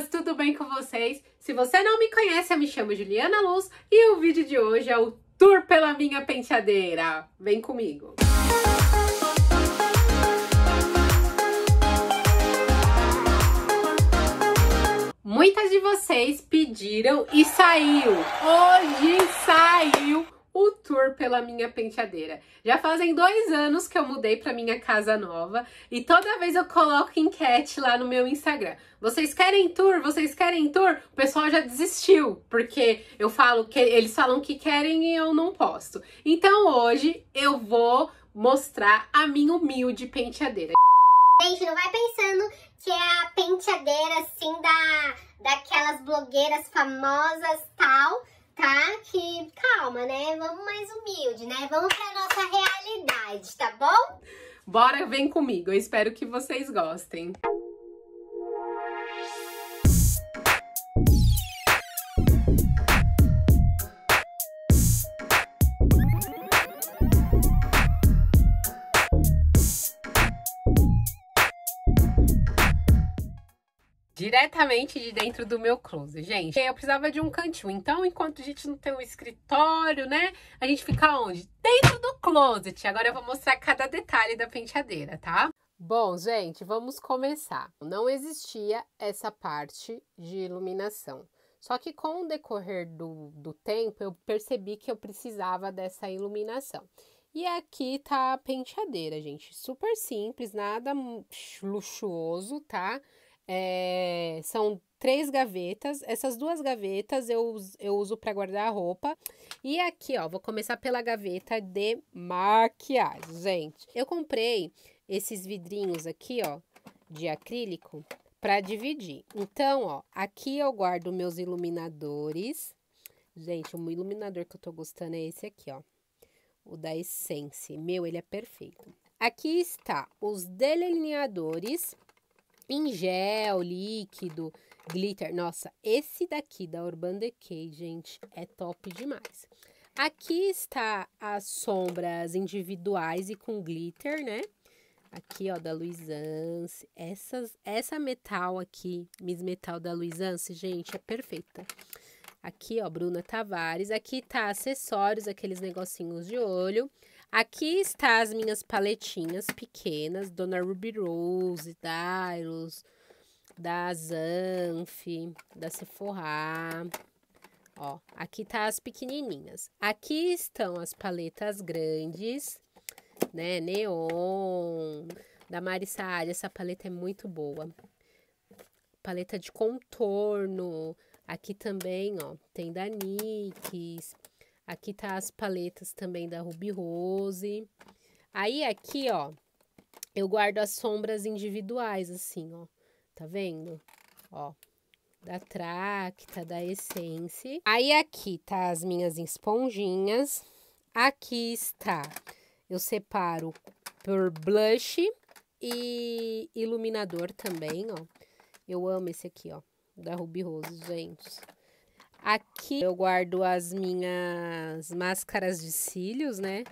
pessoas, tudo bem com vocês? Se você não me conhece, eu me chamo Juliana Luz e o vídeo de hoje é o tour pela minha penteadeira. Vem comigo! Muitas de vocês pediram e saiu. Hoje saiu o tour pela minha penteadeira. Já fazem dois anos que eu mudei para minha casa nova e toda vez eu coloco enquete lá no meu Instagram. Vocês querem tour? Vocês querem tour? O pessoal já desistiu, porque eu falo que eles falam que querem e eu não posto. Então hoje eu vou mostrar a minha humilde penteadeira. Gente, não vai pensando que é a penteadeira assim da daquelas blogueiras famosas, tal tá? Que calma, né? Vamos mais humilde, né? Vamos pra nossa realidade, tá bom? Bora, vem comigo. Eu espero que vocês gostem. diretamente de dentro do meu closet, gente. Eu precisava de um cantinho. Então, enquanto a gente não tem um escritório, né? A gente fica onde? Dentro do closet. Agora eu vou mostrar cada detalhe da penteadeira, tá? Bom, gente, vamos começar. Não existia essa parte de iluminação. Só que com o decorrer do, do tempo, eu percebi que eu precisava dessa iluminação. E aqui tá a penteadeira, gente. Super simples, nada luxuoso, tá? É, são três gavetas. Essas duas gavetas eu, eu uso para guardar a roupa. E aqui, ó, vou começar pela gaveta de maquiagem, gente. Eu comprei esses vidrinhos aqui, ó, de acrílico para dividir. Então, ó, aqui eu guardo meus iluminadores. Gente, o iluminador que eu tô gostando é esse aqui, ó. O da Essence. Meu, ele é perfeito. Aqui está os delineadores em gel, líquido, glitter. Nossa, esse daqui da Urban Decay, gente, é top demais. Aqui está as sombras individuais e com glitter, né? Aqui, ó, da luizance Essas, essa metal aqui, Miss Metal da luizance gente, é perfeita. Aqui, ó, Bruna Tavares. Aqui tá acessórios, aqueles negocinhos de olho. Aqui está as minhas paletinhas pequenas, Dona Ruby Rose, Dairos, da Zanf, da Sephora. Ó, aqui tá as pequenininhas. Aqui estão as paletas grandes, né, Neon, da Marisa Saad. Essa paleta é muito boa. Paleta de contorno, Aqui também, ó, tem da Nyx. Aqui tá as paletas também da Ruby Rose. Aí aqui, ó, eu guardo as sombras individuais, assim, ó. Tá vendo? Ó, da Tracta, da Essence. Aí aqui tá as minhas esponjinhas. Aqui está, eu separo por blush e iluminador também, ó. Eu amo esse aqui, ó da Ruby Rose, gente. Aqui eu guardo as minhas máscaras de cílios, né?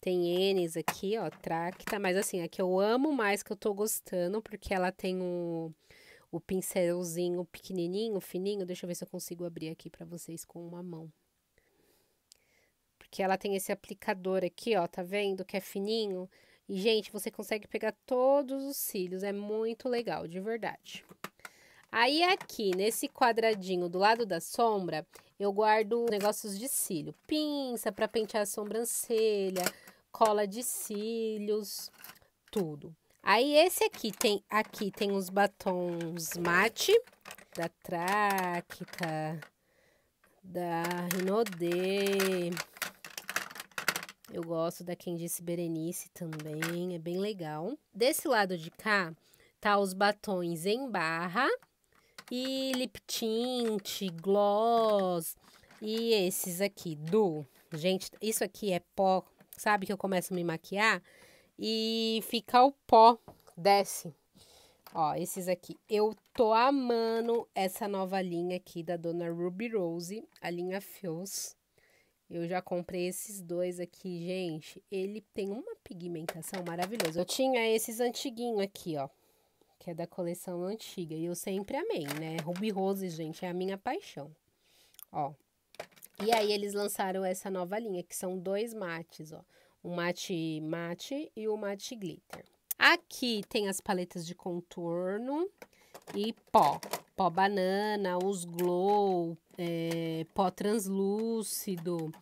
Tem N's aqui, ó, Tracta. Mas assim, a que eu amo mais, que eu tô gostando, porque ela tem o, o pincelzinho pequenininho, fininho. Deixa eu ver se eu consigo abrir aqui para vocês com uma mão. Porque ela tem esse aplicador aqui, ó, tá vendo? Que é fininho. E, gente, você consegue pegar todos os cílios. É muito legal, de verdade. Aí aqui, nesse quadradinho do lado da sombra, eu guardo negócios de cílio. Pinça para pentear a sobrancelha, cola de cílios, tudo. Aí esse aqui tem, aqui tem os batons mate, da Tracta, da rinode Eu gosto da quem disse Berenice também, é bem legal. Desse lado de cá, tá os batons em barra e lip tint, gloss e esses aqui do... Gente, isso aqui é pó, sabe que eu começo a me maquiar e fica o pó, desce. Ó, esses aqui. Eu tô amando essa nova linha aqui da Dona Ruby Rose, a linha Fios. Eu já comprei esses dois aqui, gente. Ele tem uma pigmentação maravilhosa. Eu tinha esses antiguinhos aqui, ó é da coleção antiga. E eu sempre amei, né? Ruby Rose, gente, é a minha paixão. Ó. E aí eles lançaram essa nova linha, que são dois mates, ó. O mate mate e o mate glitter. Aqui tem as paletas de contorno e pó. Pó banana, os glow, é, pó translúcido.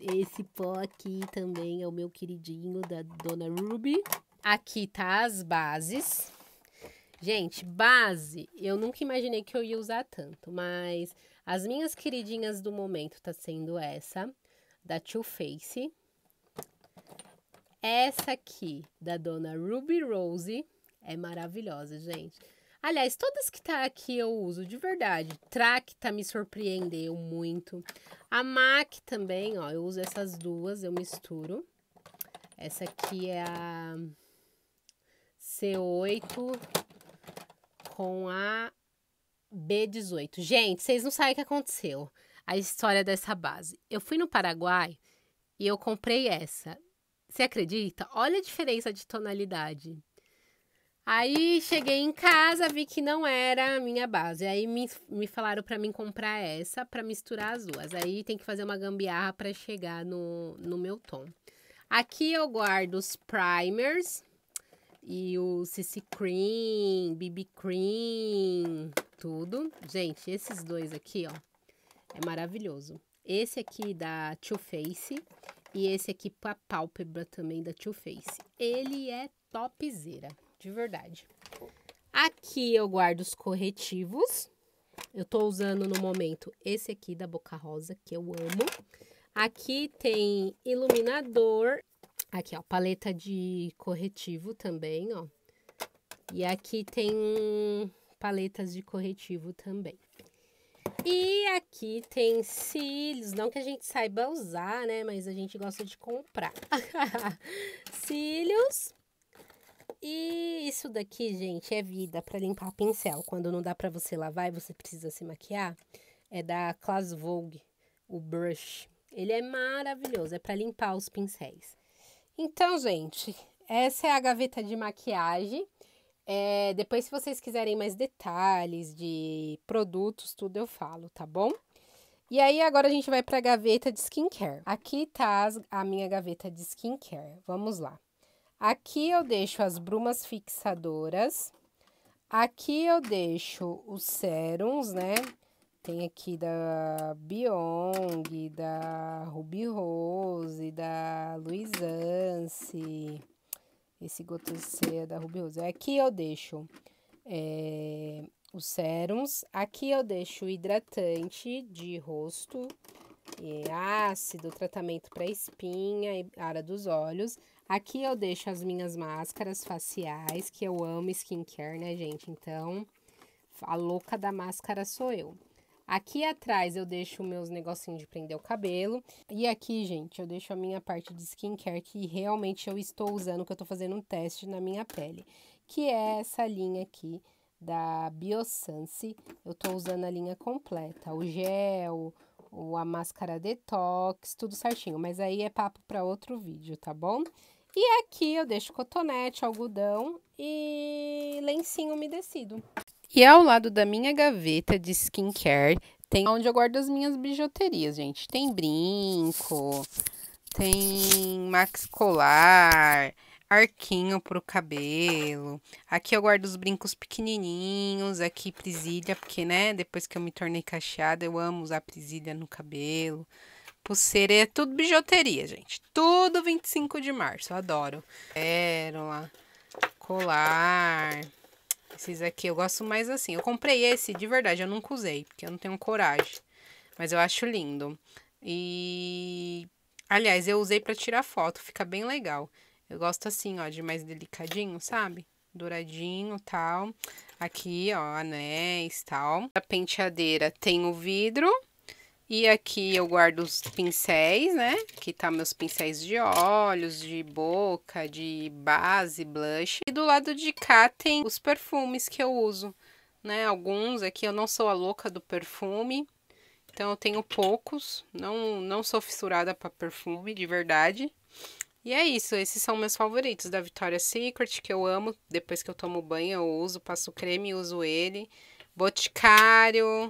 Esse pó aqui também é o meu queridinho da Dona Ruby. Aqui tá as bases. Gente, base, eu nunca imaginei que eu ia usar tanto, mas as minhas queridinhas do momento tá sendo essa, da Too Faced. Essa aqui, da dona Ruby Rose, é maravilhosa, gente. Aliás, todas que tá aqui eu uso, de verdade. Track tá me surpreendeu muito. A MAC também, ó, eu uso essas duas, eu misturo. Essa aqui é a C8 com a B18. Gente, vocês não sabem o que aconteceu. A história dessa base. Eu fui no Paraguai e eu comprei essa. Você acredita? Olha a diferença de tonalidade. Aí cheguei em casa, vi que não era a minha base. Aí me, me falaram para mim comprar essa para misturar as duas. Aí tem que fazer uma gambiarra para chegar no, no meu tom. Aqui eu guardo os primers, e o CC Cream, BB Cream, tudo. Gente, esses dois aqui, ó, é maravilhoso. Esse aqui da Too Faced e esse aqui pra pálpebra também da Too Faced. Ele é topzera, de verdade. Aqui eu guardo os corretivos. Eu tô usando no momento esse aqui da Boca Rosa, que eu amo. Aqui tem iluminador Aqui, ó, paleta de corretivo também, ó. E aqui tem paletas de corretivo também. E aqui tem cílios, não que a gente saiba usar, né? Mas a gente gosta de comprar. cílios. E isso daqui, gente, é vida para limpar pincel. Quando não dá para você lavar e você precisa se maquiar, é da Class Vogue, o brush. Ele é maravilhoso, é para limpar os pincéis. Então, gente, essa é a gaveta de maquiagem. É, depois, se vocês quiserem mais detalhes de produtos, tudo eu falo, tá bom? E aí, agora a gente vai para a gaveta de skincare. Aqui tá as, a minha gaveta de skincare. Vamos lá. Aqui eu deixo as brumas fixadoras. Aqui eu deixo os sérums, né? Tem aqui da Biong, da Ruby Rose, da Luizance. Esse goto C da Ruby Rose. É aqui eu deixo é, os sérums. Aqui eu deixo o hidratante de rosto, e é, ácido, tratamento para espinha e área dos olhos. Aqui eu deixo as minhas máscaras faciais, que eu amo skincare, né, gente? Então, a louca da máscara sou eu. Aqui atrás eu deixo meus negocinhos de prender o cabelo. E aqui, gente, eu deixo a minha parte de skincare que realmente eu estou usando, que eu estou fazendo um teste na minha pele. Que é essa linha aqui da Biosense. Eu estou usando a linha completa, o gel, o, a máscara detox, tudo certinho. Mas aí é papo para outro vídeo, tá bom? E aqui eu deixo cotonete, algodão e lencinho umedecido. E ao lado da minha gaveta de skincare, tem onde eu guardo as minhas bijuterias, gente. Tem brinco, tem max colar, arquinho pro cabelo. Aqui eu guardo os brincos pequenininhos, aqui presilha, porque, né, depois que eu me tornei cacheada, eu amo usar presilha no cabelo. Pulseira é tudo bijuteria, gente. Tudo 25 de março, adoro. Pérola, colar... Esses aqui eu gosto mais assim. Eu comprei esse de verdade, eu nunca usei, porque eu não tenho coragem. Mas eu acho lindo. E... Aliás, eu usei para tirar foto, fica bem legal. Eu gosto assim, ó, de mais delicadinho, sabe? Douradinho, tal. Aqui, ó, anéis, tal. A penteadeira tem o vidro e aqui eu guardo os pincéis, né? Aqui tá meus pincéis de olhos, de boca, de base, blush. E do lado de cá tem os perfumes que eu uso, né? Alguns aqui, eu não sou a louca do perfume. Então eu tenho poucos, não, não sou fissurada para perfume, de verdade. E é isso, esses são meus favoritos da Victoria's Secret, que eu amo. Depois que eu tomo banho, eu uso, passo creme e uso ele. Boticário,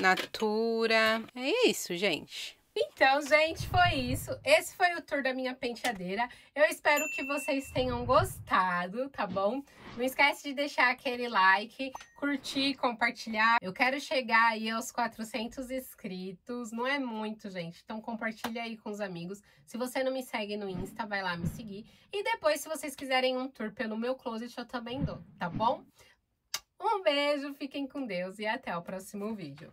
Natura. É isso, gente. Então, gente, foi isso. Esse foi o tour da minha penteadeira. Eu espero que vocês tenham gostado, tá bom? Não esquece de deixar aquele like, curtir, compartilhar. Eu quero chegar aí aos 400 inscritos. Não é muito, gente. Então compartilha aí com os amigos. Se você não me segue no Insta, vai lá me seguir. E depois, se vocês quiserem um tour pelo meu closet, eu também dou, tá bom? Um beijo, fiquem com Deus e até o próximo vídeo.